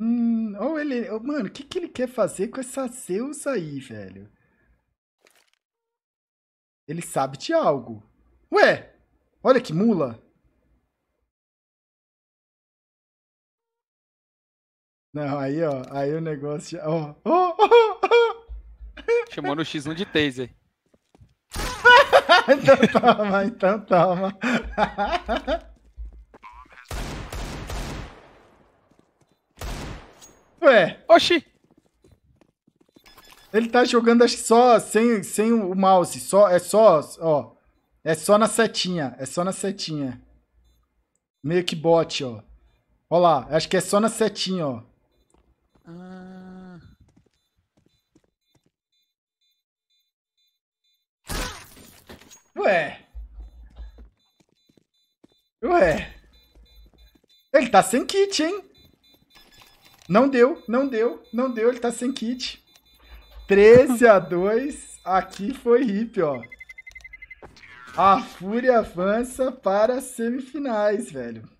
Hum, ou ele. ou- Mano, o que, que ele quer fazer com essa Zeus aí, velho? Ele sabe de algo. Ué! Olha que mula! Não, aí, ó. Aí o negócio já. Ó. Chamou no X1 de taser. Então toma, então toma. ué. Oxi. Ele tá jogando acho só sem, sem o mouse. Só, é só, ó. É só na setinha. É só na setinha. Meio que bot, ó. Ó lá. Acho que é só na setinha, ó. Ah. Ué. Ué. Ele tá sem kit, hein? Não deu, não deu, não deu, ele tá sem kit. 13 a 2 aqui foi hip, ó. A Fúria avança para as semifinais, velho.